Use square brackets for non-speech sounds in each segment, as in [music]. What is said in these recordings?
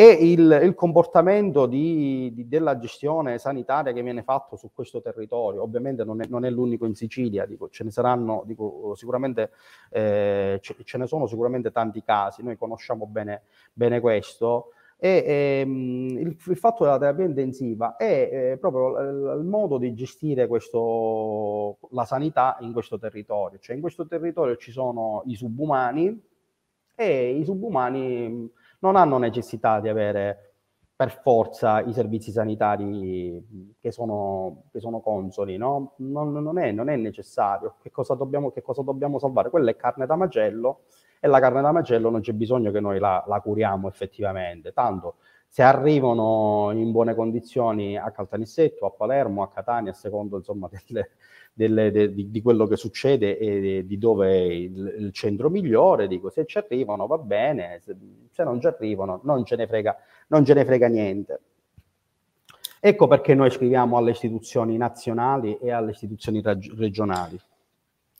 e il, il comportamento di, di, della gestione sanitaria che viene fatto su questo territorio. Ovviamente non è, non è l'unico in Sicilia, dico, ce ne saranno dico, sicuramente, eh, ce, ce, ne sono sicuramente tanti casi, noi conosciamo bene, bene questo. E, ehm, il, il, fatto della terapia intensiva è eh, proprio il, il, modo di gestire questo, la sanità in questo territorio. Cioè in questo territorio ci sono i subumani e i subumani non hanno necessità di avere per forza i servizi sanitari che sono, che sono consoli, no? non, non, è, non, è, necessario. Che cosa, dobbiamo, che cosa dobbiamo salvare? Quella è carne da macello e la carne da macello non c'è bisogno che noi la, la curiamo effettivamente, tanto se arrivano in buone condizioni a Caltanissetto, a Palermo, a Catania, a secondo insomma, [laughs] delle, delle, de, di, di, quello che succede e di dove è il, il centro migliore, dico se ci arrivano va bene, se, se non ci arrivano non ce ne frega, ce ne frega niente. Ecco perché noi scriviamo alle istituzioni nazionali e alle istituzioni regionali.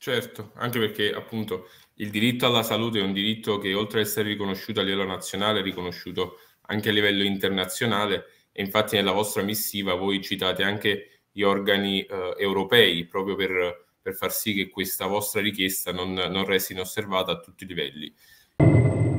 Certo, anche perché appunto il diritto alla salute è un diritto che oltre ad essere riconosciuto a livello nazionale è riconosciuto anche a livello internazionale e infatti nella vostra missiva voi citate anche gli organi eh, europei proprio per, per, far sì che questa vostra richiesta non, non resti inosservata a tutti i livelli.